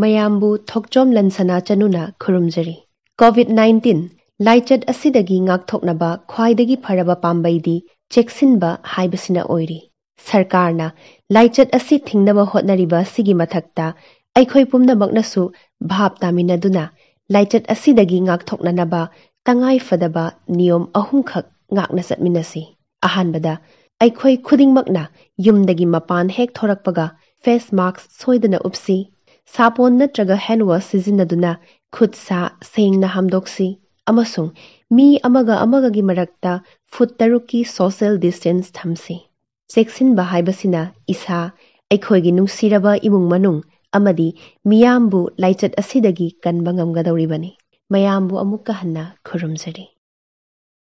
ꯃꯌꯥꯝꯕꯨ ꯊꯣꯛꯆꯣꯝ ꯂꯟꯁꯅꯥ ꯆꯅꯨꯅ ꯈꯨꯔꯨꯝꯖꯔꯤ COVID nineteen ꯂꯥꯏꯆꯠ ꯑꯁꯤꯗꯒꯤ ꯉꯥꯛꯊꯣꯛꯅꯕ ꯈ꯭ꯋꯥꯏꯗꯒꯤ ꯐꯔꯕ ꯄꯥꯝꯕꯩꯗꯤ ꯆꯦꯛꯁꯤꯟꯕ ꯍꯥꯏꯕꯁꯤꯅ ꯑꯣꯏꯔꯤ ꯁꯔꯀꯥꯔꯅ ꯂꯥꯏꯆꯠ ꯑꯁꯤ ꯊꯤꯡꯅꯕ ꯍꯣꯠꯅꯔꯤꯕ ꯑꯁꯤꯒꯤ ꯃꯊꯛꯇ ꯑꯩꯈꯣꯏ ꯄꯨꯝꯅꯃꯛꯅꯁꯨ ꯚꯥꯞ ꯇꯥꯃꯤꯟꯅꯗꯨꯅ ꯂꯥꯏꯆꯠ ꯑꯁꯤꯗꯒꯤ ꯉꯥꯛꯊꯣꯛꯅꯅꯕ ꯇꯉꯥꯏꯐꯗꯕ ꯅꯤꯌꯣꯝ ꯑꯍꯨꯝꯈꯛ ꯉꯥꯛꯅ ꯆꯠꯃꯤꯟꯅꯁꯤ ꯑꯍꯥꯟꯕꯗ ꯑꯩꯈꯣꯏ ꯈꯨꯗꯤꯡꯃꯛꯅ ꯌꯨꯝꯗꯒꯤ ꯃꯄꯥꯟ ꯍꯦꯛ ꯊꯣꯔꯛꯄꯒ ꯐꯦꯁ ꯃꯥꯛꯁ ꯁꯣꯏꯗꯅ ꯎꯞꯁꯤ ꯁꯥꯄꯣꯟ ꯅꯠꯇ꯭ꯔꯒ ꯍꯦꯟꯋꯥꯁ ꯁꯤꯖꯤꯟꯅꯗꯨꯅ ꯈꯨꯠ ꯁꯥ ꯁꯦꯡꯅ ꯍꯥꯝꯗꯣꯛꯁꯤ ꯑꯃꯁꯨꯡ ꯃꯤ ꯑꯃꯒ ꯑꯃꯒꯒꯤ ꯃꯔꯛꯇ ꯐꯨꯠ ꯇꯔꯨꯛꯀꯤ ꯁꯣꯁꯦꯜ ꯗꯤꯁꯇꯦꯟꯁ ꯊꯝꯁꯤ꯫ ꯆꯦꯛꯁꯤꯟꯕ ꯍꯥꯏꯕꯁꯤꯅ ꯏꯁꯥ, ꯑꯩꯈꯣꯏꯒꯤ ꯅꯨꯡꯁꯤꯔꯕ ꯏꯃꯨꯡ ꯃꯅꯨꯡ ꯑꯃꯗꯤ ꯃꯤꯌꯥꯝꯕꯨ ꯂꯥꯏꯆꯠ ꯑꯁꯤꯗꯒꯤ ꯀꯟꯕ ꯉꯝꯒꯗꯧꯔꯤꯕꯅꯤ꯫ ꯃꯌꯥꯝꯕꯨ ꯑꯃꯨꯛꯀ ꯍꯟꯅ ꯈꯨꯔꯨꯝꯖꯔꯤ꯫